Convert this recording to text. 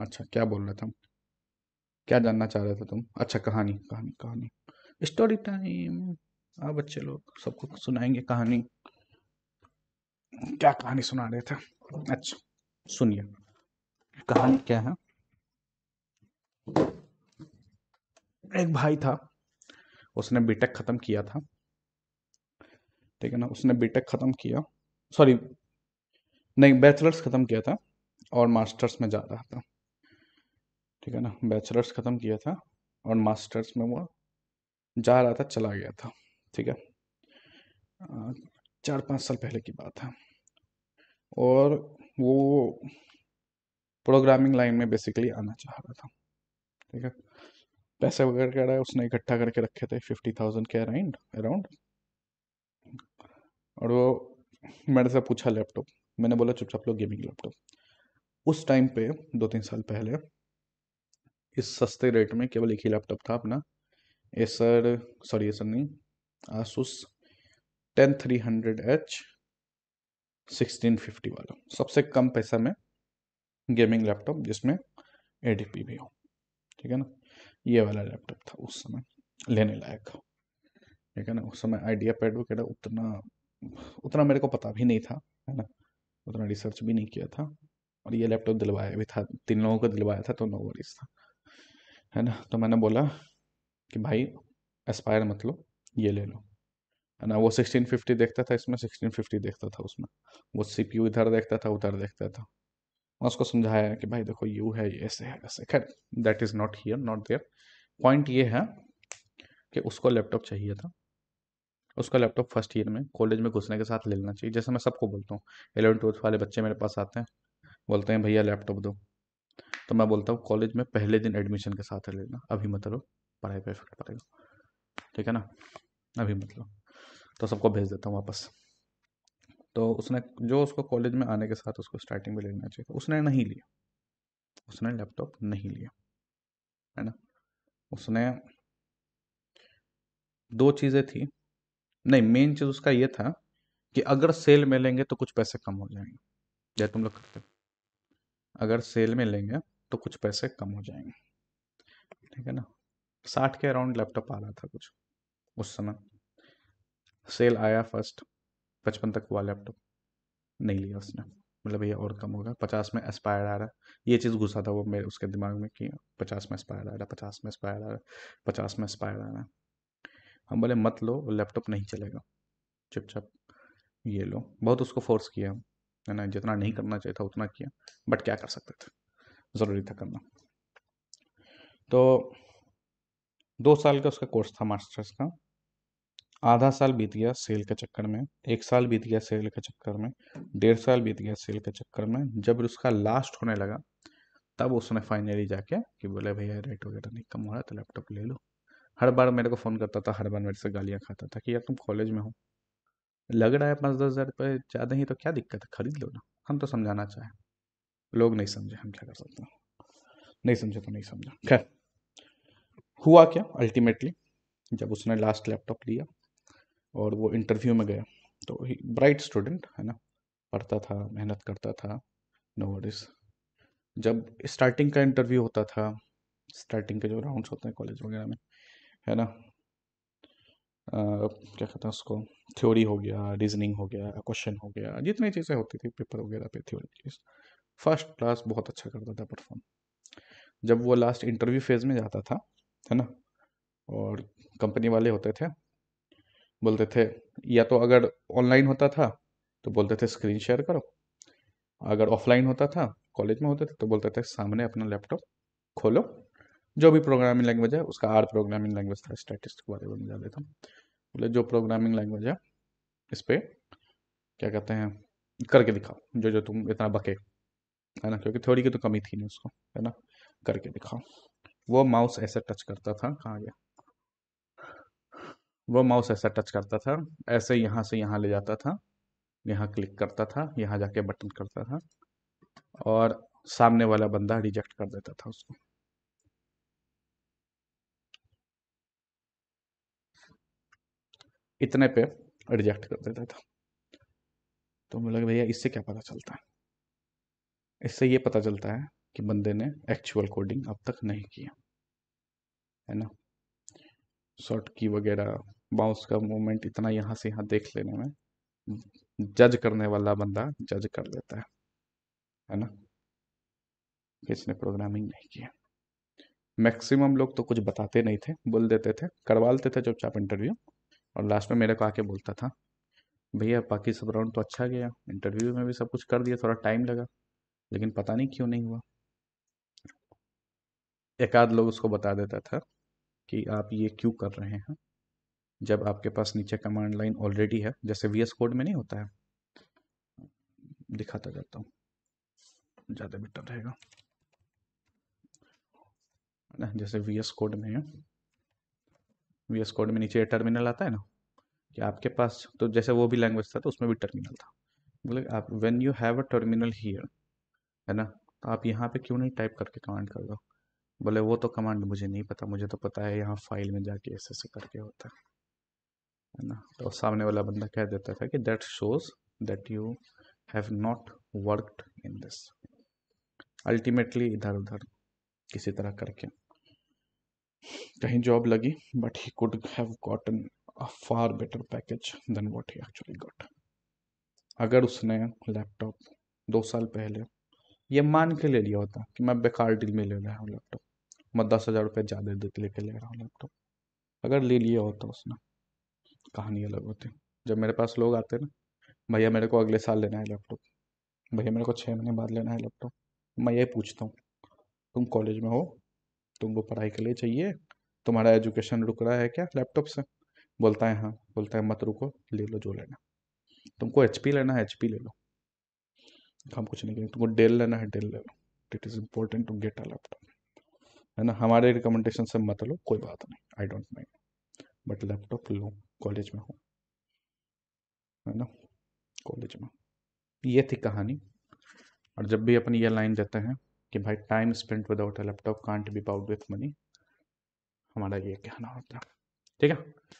अच्छा क्या बोल रहा था क्या जानना चाह रहे थे तुम अच्छा कहानी कहानी कहानी स्टोरी टाइम आप बच्चे लोग सबको सुनाएंगे कहानी क्या कहानी सुना रहे थे अच्छा सुनिए कहानी क्या है एक भाई था उसने बीटेक खत्म किया था ठीक है ना उसने बीटेक खत्म किया सॉरी नहीं बैचलर्स खत्म किया था और मास्टर्स में जा रहा था ठीक है ना बैचलर्स ख़त्म किया था और मास्टर्स में वो जा रहा था चला गया था ठीक है चार पाँच साल पहले की बात है और वो प्रोग्रामिंग लाइन में बेसिकली आना चाह रहा था ठीक है पैसे वगैरह कह रहा है उसने इकट्ठा करके रखे थे फिफ्टी थाउजेंड के अराउंड अराउंड और वो मैंने से पूछा लैपटॉप मैंने बोला चुपचाप लो गेमिंग लैपटॉप उस टाइम पे दो तीन साल पहले इस सस्ते रेट में केवल एक ही लैपटॉप था अपना एसर सॉरी एसर नहीं Asus ten three hundred H sixteen fifty वाला सबसे कम पैसा में गेमिंग लैपटॉप जिसमें ए भी हो ठीक है ना ये वाला लैपटॉप था उस समय लेने लायक ठीक है ना उस समय आइडिया पैड वगैरह उतना उतना मेरे को पता भी नहीं था है ना उतना रिसर्च भी नहीं किया था और ये लैपटॉप दिलवाया भी था तीन लोगों को दिलवाया था तो नो वरीज था है ना तो मैंने बोला कि भाई एस्पायर मत लो ये ले लो है ना वो सिक्सटीन फिफ्टी देखता था इसमें सिक्सटीन फिफ्टी देखता था उसमें वो सी पी यू इधर देखता था उधर देखता था मैं उसको समझाया कि भाई देखो यू है ये ऐसे है ऐसे खैर that is not here not there point ये है कि उसको लैपटॉप चाहिए था उसका लैपटॉप फर्स्ट ईयर में कॉलेज में घुसने के साथ ले लेना चाहिए जैसे मैं सबको बोलता हूँ एलेवन ट्वेल्थ वाले बच्चे मेरे पास आते हैं बोलते हैं भैया लैपटॉप दो तो मैं बोलता हूँ कॉलेज में पहले दिन एडमिशन के साथ लेना अभी मतलब पढ़ाई पर इफेक्ट पड़ेगा ठीक है ना अभी मतलब तो सबको भेज देता हूँ वापस तो उसने जो उसको कॉलेज में आने के साथ उसको स्टार्टिंग में लेना चाहिए उसने नहीं लिया उसने लैपटॉप नहीं लिया है ना उसने दो चीज़ें थी नहीं मेन चीज़ उसका ये था कि अगर सेल में लेंगे तो कुछ पैसे कम हो जाएंगे या तुम लोग करते अगर सेल में लेंगे तो कुछ पैसे कम हो जाएंगे ठीक है ना साठ के अराउंड लैपटॉप आ रहा था कुछ उस समय सेल आया फर्स्ट पचपन तक हुआ लैपटॉप नहीं लिया उसने मतलब ये और कम होगा पचास में एस्पायर आ रहा है ये चीज़ घुसा था वो मेरे उसके दिमाग में कि पचास में एस्पायर आ रहा है पचास में एस्पायर आ रहा है पचास में एस्पायर आ रहा है हम बोले मत लो लैपटॉप नहीं चलेगा चुपचाप ये लो बहुत उसको फोर्स किया है ना जितना नहीं करना चाहिए था उतना किया बट क्या कर सकते थे ज़रूरी था करना तो दो साल का उसका कोर्स था मास्टर्स का आधा साल बीत गया सेल के चक्कर में एक साल बीत गया सेल के चक्कर में डेढ़ साल बीत गया सेल के चक्कर में जब उसका लास्ट होने लगा तब उसने फाइनली जाके कि बोले भैया रेट वगैरह नहीं कम हो रहा तो लैपटॉप ले लो हर बार मेरे को फ़ोन करता था हर बार मेरे से गालियाँ खाता था कि यार तुम कॉलेज में हो लग रहा है पाँच दस हज़ार रुपये ज़्यादा ही तो क्या दिक्कत है खरीद लो ना हम तो समझाना चाहें लोग नहीं समझे हम क्या कर सकते हैं नहीं समझे तो नहीं समझा खैर हुआ क्या अल्टीमेटली जब उसने लास्ट लैपटॉप लिया और वो इंटरव्यू में गया तो ब्राइट स्टूडेंट है ना पढ़ता था मेहनत करता था नो वरीज जब स्टार्टिंग का इंटरव्यू होता था स्टार्टिंग के जो राउंड्स होते हैं कॉलेज वगैरह में है ना आ, क्या कहते हैं उसको थ्योरी हो गया रीजनिंग हो गया क्वेश्चन हो गया जितनी चीज़ें होती थी पेपर वगैरह पे थ्योरी फर्स्ट क्लास बहुत अच्छा करता था परफॉर्म जब वो लास्ट इंटरव्यू फेज में जाता था है ना और कंपनी वाले होते थे बोलते थे या तो अगर ऑनलाइन होता था तो बोलते थे स्क्रीन शेयर करो अगर ऑफलाइन होता था कॉलेज में होते थे तो बोलते थे सामने अपना लैपटॉप खोलो जो भी प्रोग्रामिंग लैंग्वेज है उसका आर प्रोग्रामिंग लैंग्वेज था स्टैटिस्टिक के बारे में बता देता हूँ बोले जो प्रोग्रामिंग लैंग्वेज है इस पर क्या कहते हैं करके दिखाओ जो जो तुम इतना बके है ना क्योंकि थ्योरी की तो कमी थी नहीं उसको है ना करके दिखाओ वो माउस ऐसा टच करता था कहाँ गया वो माउस ऐसा टच करता था ऐसे यहाँ से यहाँ ले जाता था यहाँ क्लिक करता था यहाँ जाके बटन करता था और सामने वाला बंदा रिजेक्ट कर देता था उसको इतने पे रिजेक्ट कर देता था तो मुझे लग भैया इससे क्या पता चलता है इससे ये पता चलता है कि बंदे ने एक्चुअल कोडिंग अब तक नहीं किया है ना शॉर्ट की वगैरह बाउंस का मूवमेंट इतना यहाँ से यहाँ देख लेने में जज करने वाला बंदा जज कर लेता है है ना किसने प्रोग्रामिंग नहीं किया मैक्सिमम लोग तो कुछ बताते नहीं थे बोल देते थे करवा लेते थे चुपचाप इंटरव्यू और लास्ट में मेरे को आके बोलता था भैया बाकी सब राउंड तो अच्छा गया इंटरव्यू में भी सब कुछ कर दिया थोड़ा टाइम लगा लेकिन पता नहीं क्यों नहीं हुआ एक आध लोग उसको बता देता था कि आप ये क्यों कर रहे हैं जब आपके पास नीचे कमांड लाइन ऑलरेडी है जैसे वी कोड में नहीं होता है दिखाता जाता हूँ ज़्यादा बेटर रहेगा ना जैसे वी कोड में है वी कोड में नीचे टर्मिनल आता है ना कि आपके पास तो जैसे वो भी लैंग्वेज था तो उसमें भी टर्मिनल था बोले आप when you have a terminal here है ना तो आप यहाँ पे क्यों नहीं टाइप करके कमांड कर दो बोले वो तो कमांड मुझे नहीं पता मुझे तो पता है यहाँ फाइल में जाके ऐसे ऐसे करके होता है है ना तो सामने वाला बंदा कह देता था कि that shows that you have not worked in this ultimately इधर उधर किसी तरह करके कहीं जॉब लगी but he could have gotten a far better package than what he actually got अगर उसने लैपटॉप दो साल पहले ये मान के ले लिया होता कि मैं बेकार डील में ले रहा हूँ लैपटॉप मैं दस हज़ार रुपये ज़्यादा दे के लेके ले रहा हूँ लैपटॉप अगर ले लिया होता उसने कहानी अलग होती जब मेरे पास लोग आते ना भैया मेरे को अगले साल लेना है लैपटॉप भैया मेरे को छः महीने बाद लेना है लैपटॉप मैं ये पूछता हूँ तुम कॉलेज में हो तुमको पढ़ाई के लिए चाहिए तुम्हारा एजुकेशन रुक रहा है क्या लैपटॉप से बोलता है हाँ बोलता है मत रुको ले लो जो लेना तुमको एच लेना है एच ले लो हम कुछ नहीं करेंगे तुमको डेल लेना है डेल ले लो it is important to get a laptop है ना हमारे रिकमेंडेशन से मत लो कोई बात नहीं I don't mind but laptop लो कॉलेज में हो है ना कॉलेज में ये थी कहानी और जब भी अपन ये लाइन देते हैं कि भाई time spend without a laptop can't be bought with money हमारा ये कहना होता है ठीक है